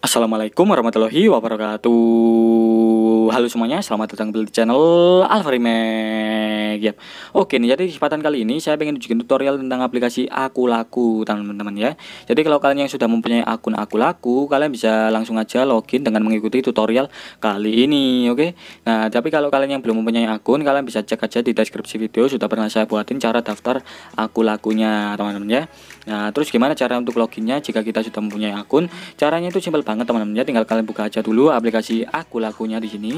Assalamualaikum warahmatullahi wabarakatuh Halo semuanya, selamat datang di channel Alvarime Yep. Oke nih, jadi kesempatan kali ini saya ingin tunjukin tutorial tentang aplikasi Aku Laku teman-teman ya Jadi kalau kalian yang sudah mempunyai akun Aku Laku Kalian bisa langsung aja login dengan mengikuti tutorial kali ini oke Nah, tapi kalau kalian yang belum mempunyai akun Kalian bisa cek aja di deskripsi video Sudah pernah saya buatin cara daftar Aku Lakunya teman-teman ya Nah, terus gimana cara untuk loginnya jika kita sudah mempunyai akun? Caranya itu simpel banget teman-teman ya, tinggal kalian buka aja dulu aplikasi Aku Lakunya di sini.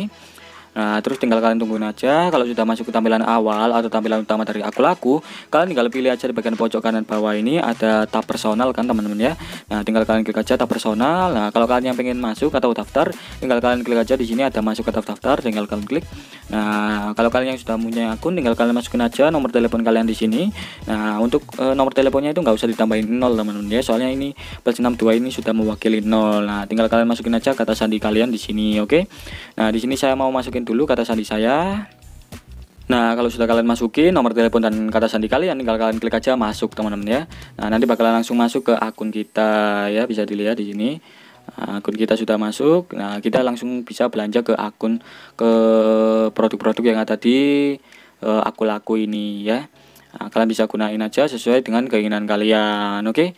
Nah, terus tinggal kalian tungguin aja. Kalau sudah masuk ke tampilan awal atau tampilan utama dari aku laku, kalian tinggal pilih aja di bagian pojok kanan bawah ini ada tab personal kan teman-teman ya. Nah, tinggal kalian klik aja tab personal. Nah, kalau kalian yang pengen masuk atau daftar, tinggal kalian klik aja di sini ada masuk atau daftar, tinggal kalian klik. Nah, kalau kalian yang sudah punya akun, tinggal kalian masukin aja nomor telepon kalian di sini. Nah, untuk e, nomor teleponnya itu nggak usah ditambahin nol teman-teman ya, soalnya ini plus 62 ini sudah mewakili nol. Nah, tinggal kalian masukin aja kata sandi kalian di sini, oke? Okay? Nah, di sini saya mau masukin masukin dulu kata sandi saya. Nah, kalau sudah kalian masukin nomor telepon dan kata sandi kalian, tinggal kalian klik aja masuk, teman-teman ya. Nah, nanti bakalan langsung masuk ke akun kita ya, bisa dilihat di sini. Nah, akun kita sudah masuk. Nah, kita langsung bisa belanja ke akun ke produk-produk yang ada di uh, eh, aku laku ini ya. Nah, kalian bisa gunain aja sesuai dengan keinginan kalian. Oke. Okay?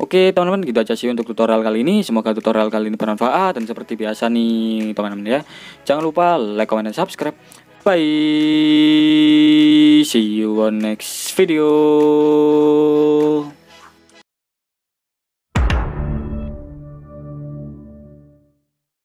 Oke teman-teman gitu aja sih untuk tutorial kali ini Semoga tutorial kali ini bermanfaat Dan seperti biasa nih teman-teman ya Jangan lupa like, comment, dan subscribe. Bye. See you on next video.